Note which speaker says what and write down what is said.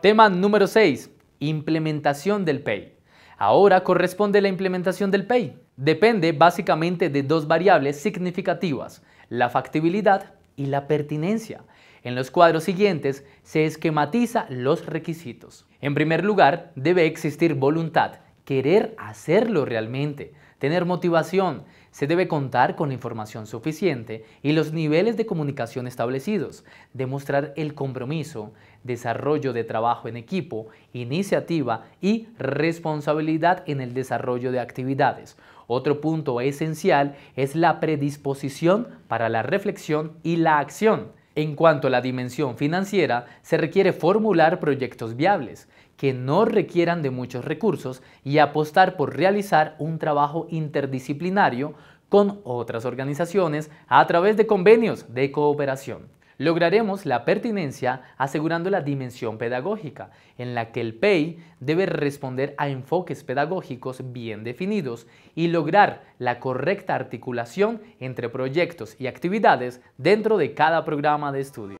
Speaker 1: Tema número 6. Implementación del PEI. Ahora corresponde la implementación del PEI. Depende básicamente de dos variables significativas, la factibilidad y la pertinencia. En los cuadros siguientes se esquematiza los requisitos. En primer lugar, debe existir voluntad querer hacerlo realmente, tener motivación. Se debe contar con información suficiente y los niveles de comunicación establecidos, demostrar el compromiso, desarrollo de trabajo en equipo, iniciativa y responsabilidad en el desarrollo de actividades. Otro punto esencial es la predisposición para la reflexión y la acción. En cuanto a la dimensión financiera, se requiere formular proyectos viables, que no requieran de muchos recursos y apostar por realizar un trabajo interdisciplinario con otras organizaciones a través de convenios de cooperación. Lograremos la pertinencia asegurando la dimensión pedagógica, en la que el PEI debe responder a enfoques pedagógicos bien definidos y lograr la correcta articulación entre proyectos y actividades dentro de cada programa de estudio.